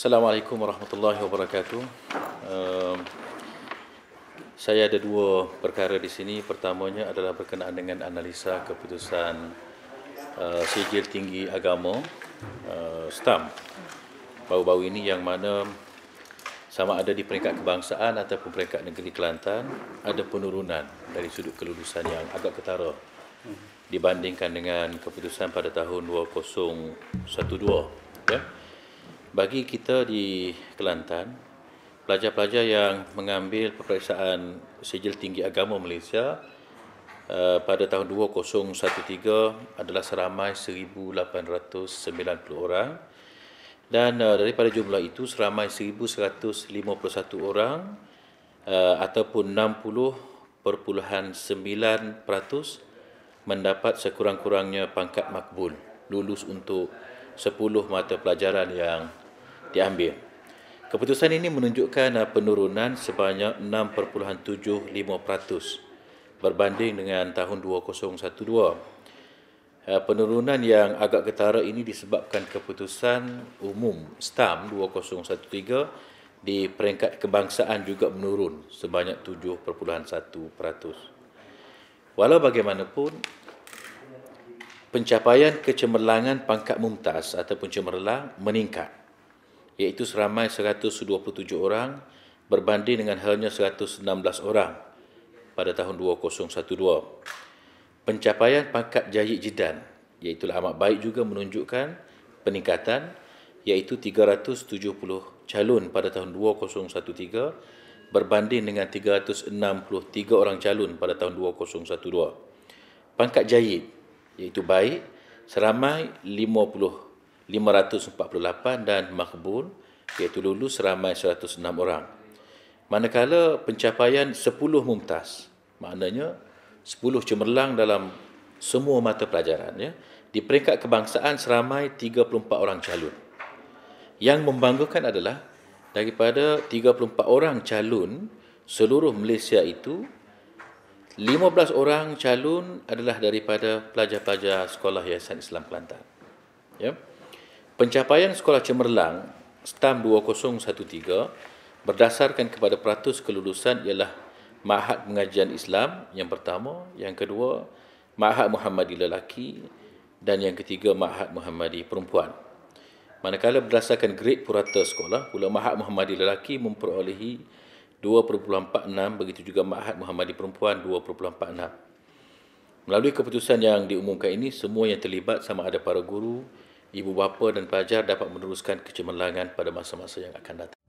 Assalamualaikum warahmatullahi wabarakatuh. Um, saya ada dua perkara di sini. Pertamanya adalah berkenaan dengan analisa keputusan uh, eh, sijil tinggi agama uh, STAM bau baru ini yang mana sama ada di peringkat kebangsaan ataupun peringkat negeri Kelantan ada penurunan dari sudut kelulusan yang agak ketara dibandingkan dengan keputusan pada tahun 2012. Ya. Yeah? bagi kita di Kelantan, pelajar-pelajar yang mengambil peperiksaan sijil tinggi agama Malaysia eh, pada tahun 2013 adalah seramai 1,890 orang dan eh, daripada jumlah itu seramai 1,151 orang uh, ataupun 60.9% mendapat sekurang-kurangnya pangkat makbul lulus untuk 10 mata pelajaran yang diambil. Keputusan ini menunjukkan uh, penurunan sebanyak 6.75% berbanding dengan tahun 2012. Uh, penurunan yang agak ketara ini disebabkan keputusan umum STAM 2013 di peringkat kebangsaan juga menurun sebanyak 7.1%. Walau bagaimanapun, pencapaian kecemerlangan pangkat mumtaz ataupun cemerlang meningkat iaitu seramai 127 orang berbanding dengan halnya 116 orang pada tahun 2012. Pencapaian pangkat jahit jidan iaitu amat baik juga menunjukkan peningkatan iaitu 370 calon pada tahun 2013 berbanding dengan 363 orang calon pada tahun 2012. Pangkat jahit iaitu baik seramai 548 dan makbul iaitu lulus ramai 106 orang. Manakala pencapaian 10 mumtaz, maknanya 10 cemerlang dalam semua mata pelajaran ya, di peringkat kebangsaan seramai 34 orang calon. Yang membanggakan adalah daripada 34 orang calon seluruh Malaysia itu 15 orang calon adalah daripada pelajar-pelajar sekolah Yayasan Islam Kelantan. Ya. Yeah. Pencapaian Sekolah Cemerlang STAM 2013 berdasarkan kepada peratus kelulusan ialah Ma'ahad Pengajian Islam yang pertama, yang kedua Ma'ahad Muhammadi Lelaki dan yang ketiga Ma'ahad Muhammadi Perempuan. Manakala berdasarkan grade purata sekolah, pula Ma'ahad Muhammadi Lelaki memperolehi 2.46 begitu juga Ma'ahad Muhammadi Perempuan 2.46. Melalui keputusan yang diumumkan ini, semua yang terlibat sama ada para guru, guru, ibu bapa dan pelajar dapat meneruskan kecemerlangan pada masa-masa yang akan datang.